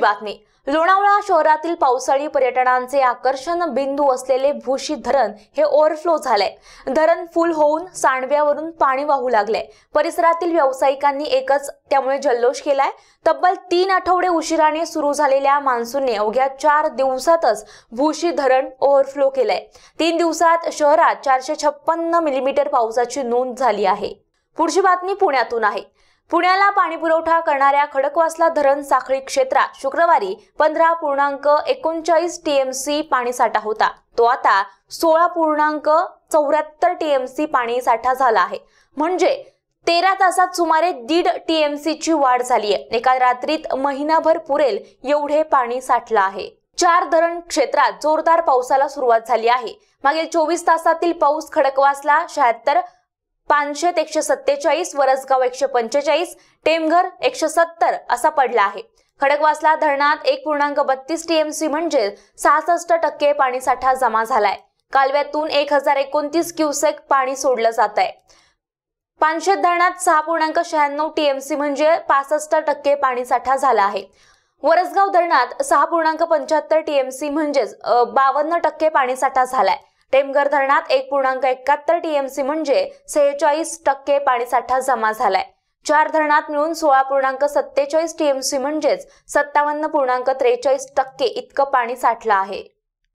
बातमी लोणावळा शहरातील पावसाळी पर्यटनांचे आकर्षण बिंदू असलेले भूशी धरण हे ओव्हरफ्लो झाले धरण फुल होऊन सांडव्यावरून पाणी वाहू लागले परिसरातील व्यावसायिकांनी एकच त्यामुळे जल्लोष केलाय तब्बल तीन आठवडे उशिराने सुरू झालेल्या मान्सूनने अवघ्या चार दिवसातच भूशी धरण ओव्हरफ्लो केलंय तीन दिवसात शहरात चारशे छप्पन्न मिलीमीटर पावसाची नोंद झाली आहे पुढची बातमी पुण्यातून आहे पुण्याला पुरवठा करणाऱ्या खडकवासला धरण साखळी क्षेत्रात शुक्रवारी पंधरा पूर्णांक एकोणचाळीस टीएमसी साठा होता तो आता सोळा पूर्णांक चौऱ्याहत्तर टीएमसी साठा झाला आहे म्हणजे तेरा तासात सुमारे दीड ची वाढ झाली आहे एका रात्रीत महिनाभर पुरेल एवढे पाणी साठलं आहे चार धरण क्षेत्रात जोरदार पावसाला सुरुवात झाली आहे मागील चोवीस तासातील पाऊस खडकवासला शहात्तर पानशेत एकशे सत्तेचाळीस वरसगाव एकशे पंचेचाळीस टेमघर एकशे सत्तर असा पडला आहे खडकवासला धरणात एक पूर्णांक बत्तीस टीएमसी म्हणजे सहासष्ट टक्के पाणीसाठा जमा झालाय कालव्यातून एक हजार एकोणतीस क्युसेक पाणी सोडलं जात आहे पानशेत धरणात सहा पूर्णांक शहाण्णव टीएमसी म्हणजे पासष्ट टक्के पाणीसाठा झाला आहे वरसगाव धरणात सहा पूर्णांक पंच्याहत्तर टीएमसी म्हणजेच बावन्न टक्के पाणीसाठा झालाय टेमघर धरणात एक पूर्णांक एकाहत्तर टीएमसी म्हणजे सेहेचाळीस टक्के पाणीसाठा जमा झालाय चार धरणात मिळून सोळा पूर्णांक सत्तेचाळीस टीएमसी म्हणजेच सत्तावन्न पूर्णांक त्रेचाळीस टक्के इतकं पाणी साठलं आहे